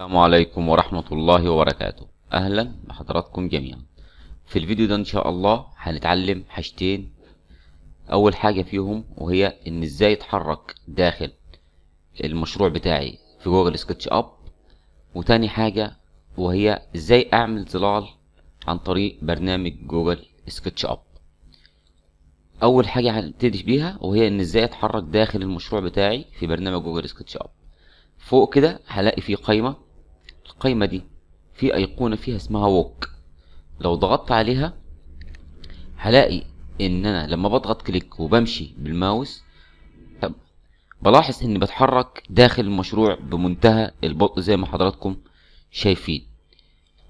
السلام عليكم ورحمة الله وبركاته أهلا بحضراتكم جميعا في الفيديو ده إن شاء الله هنتعلم حاجتين أول حاجة فيهم وهي إن إزاي أتحرك داخل المشروع بتاعي في جوجل سكتش أب وتاني حاجة وهي إزاي أعمل ظلال عن طريق برنامج جوجل سكتش أب أول حاجة هنبتدي بيها وهي إن إزاي أتحرك داخل المشروع بتاعي في برنامج جوجل سكتش أب فوق كده هلاقي فيه قايمة القايمة دي في أيقونة فيها اسمها ووك لو ضغطت عليها هلاقي إن أنا لما بضغط كليك وبمشي بالماوس بلاحظ إني بتحرك داخل المشروع بمنتهى البطء زي ما حضراتكم شايفين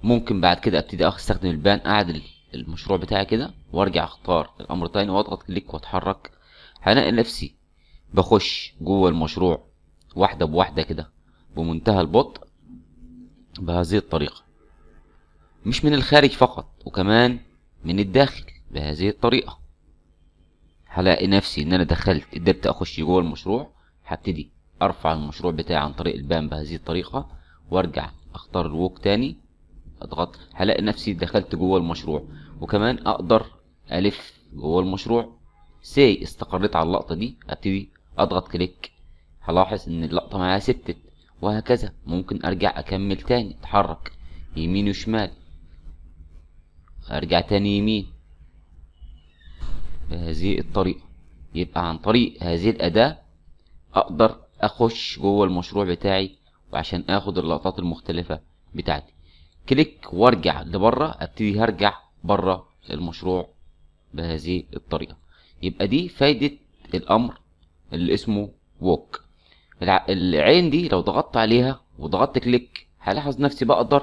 ممكن بعد كده ابتدي استخدم البان اعدل المشروع بتاعي كده وارجع اختار الامر تاني واضغط كليك واتحرك هلاقي نفسي بخش جوه المشروع واحده بواحده كده بمنتهى البطء بهذه الطريقة مش من الخارج فقط وكمان من الداخل بهذه الطريقة هلاقي نفسي ان انا دخلت قدرت اخش جوه المشروع هبتدي ارفع المشروع بتاعي عن طريق البان بهذه الطريقة وارجع اختار الوك تاني اضغط هلاقي نفسي دخلت جوه المشروع وكمان اقدر الف جوه المشروع سي استقريت على اللقطة دي ابتدي اضغط كليك هلاحظ ان اللقطة معايا ستت وهكذا ممكن ارجع اكمل تاني اتحرك يمين وشمال ارجع تاني يمين بهذه الطريقة يبقى عن طريق هذه الأداة أقدر أخش جوه المشروع بتاعي وعشان آخد اللقطات المختلفة بتاعتي كليك وارجع لبره ابتدي هرجع بره المشروع بهذه الطريقة يبقى دي فايدة الأمر اللي اسمه ووك العين دي لو ضغطت عليها وضغطت كليك هلاحظ نفسي بقدر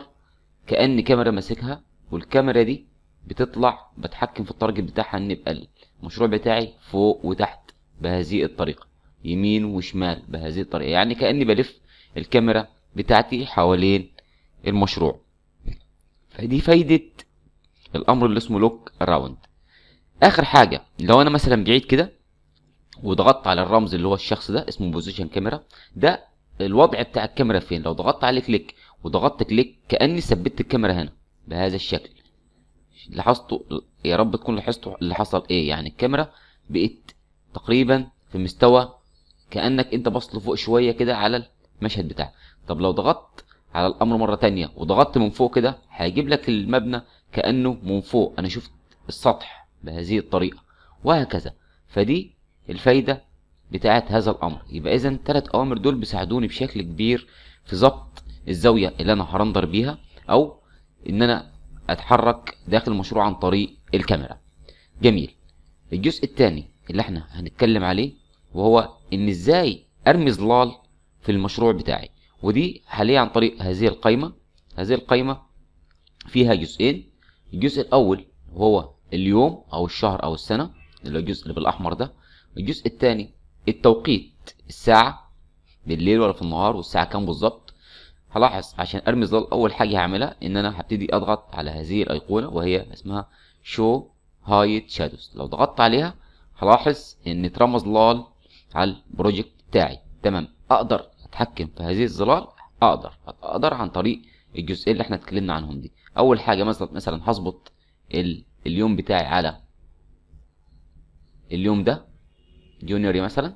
كأن كاميرا ماسكها والكاميرا دي بتطلع بتحكم في التارجت بتاعها ان يبقى المشروع بتاعي فوق وتحت بهذه الطريقة يمين وشمال بهذه الطريقة يعني كأني بلف الكاميرا بتاعتي حوالين المشروع فدي فايدة الأمر اللي اسمه لوك أراوند آخر حاجة لو أنا مثلا بعيد كده وضغطت على الرمز اللي هو الشخص ده اسمه بوزيشن كاميرا ده الوضع بتاع الكاميرا فين لو ضغطت عليه كليك وضغطت كليك كاني ثبتت الكاميرا هنا بهذا الشكل لاحظتوا يا رب تكون لاحظتوا اللي حصل ايه يعني الكاميرا بقت تقريبا في مستوى كانك انت باصص لفوق شويه كده على المشهد بتاعك طب لو ضغطت على الامر مره ثانيه وضغطت من فوق كده هيجيب لك المبنى كانه من فوق انا شفت السطح بهذه الطريقه وهكذا فدي الفايدة بتاعة هذا الأمر يبقى إذا التلات أوامر دول بيساعدوني بشكل كبير في ظبط الزاوية اللي أنا هرندر بيها أو إن أنا أتحرك داخل المشروع عن طريق الكاميرا جميل الجزء الثاني اللي احنا هنتكلم عليه وهو إن إزاي أرمي ظلال في المشروع بتاعي ودي حاليا عن طريق هذه القايمة هذه القايمة فيها جزئين الجزء الأول هو اليوم أو الشهر أو السنة اللي هو الجزء اللي بالأحمر ده الجزء الثاني التوقيت الساعة بالليل ولا في النهار والساعة كام بالظبط هلاحظ عشان ارمي ظل اول حاجة هعملها ان انا هبتدي اضغط على هذه الايقونة وهي اسمها شو هايت شادوز لو ضغطت عليها هلاحظ ان اترمى ظلال على البروجكت بتاعي تمام اقدر اتحكم في هذه الظلال اقدر اقدر عن طريق الجزئين اللي احنا اتكلمنا عنهم دي اول حاجه مثلا مثلا هظبط اليوم بتاعي على اليوم ده جونيوري مثلا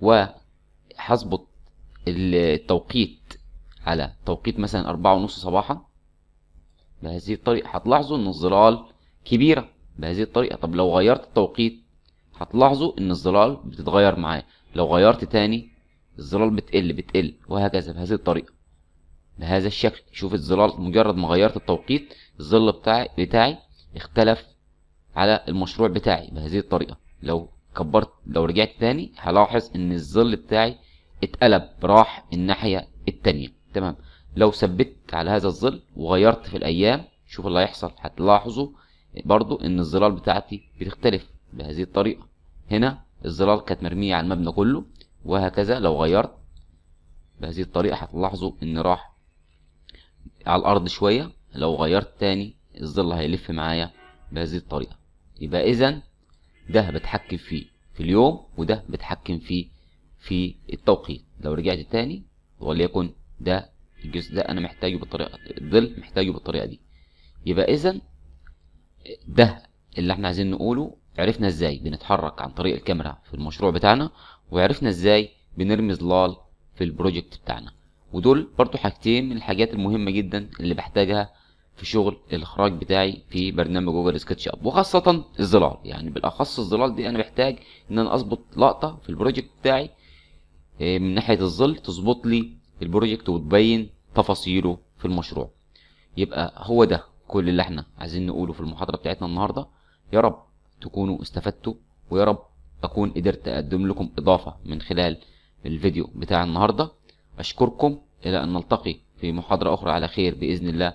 وهظبط التوقيت على توقيت مثلا أربعة ونص صباحا بهذه الطريقة هتلاحظوا إن الظلال كبيرة بهذه الطريقة طب لو غيرت التوقيت هتلاحظوا إن الظلال بتتغير معاه لو غيرت تاني الظلال بتقل بتقل وهكذا بهذه الطريقة بهذا الشكل شوف الظلال مجرد ما غيرت التوقيت الظل بتاعي بتاعي اختلف على المشروع بتاعي بهذه الطريقة لو كبرت لو رجعت تاني هلاحظ ان الظل بتاعي اتقلب راح الناحيه التانيه تمام لو ثبت على هذا الظل وغيرت في الايام شوف اللي هيحصل هتلاحظوا برضو ان الظلال بتاعتي بتختلف بهذه الطريقه هنا الظلال كانت مرميه على المبنى كله وهكذا لو غيرت بهذه الطريقه هتلاحظوا ان راح على الارض شويه لو غيرت تاني الظل هيلف معايا بهذه الطريقه يبقى اذا ده بتحكم فيه في اليوم وده بتحكم فيه في التوقيت لو رجعت تاني وليكن ده الجزء ده انا محتاجه بالطريقه الظل محتاجه بالطريقه دي يبقى اذا ده اللي احنا عايزين نقوله عرفنا ازاي بنتحرك عن طريق الكاميرا في المشروع بتاعنا وعرفنا ازاي بنرمي ظلال في البروجكت بتاعنا ودول برضو حاجتين من الحاجات المهمه جدا اللي بحتاجها في شغل الاخراج بتاعي في برنامج جوجل سكتش اب وخاصه الظلال يعني بالاخص الظلال دي انا محتاج ان انا اظبط لقطه في البروجكت بتاعي آه، من ناحيه الظل تظبط لي البروجكت وتبين تفاصيله في المشروع يبقى هو ده كل اللي احنا عايزين نقوله في المحاضره بتاعتنا النهارده يا رب تكونوا استفدتوا ويا رب اكون قدرت اقدم لكم اضافه من خلال الفيديو بتاع النهارده اشكركم الى ان نلتقي في محاضره اخرى على خير باذن الله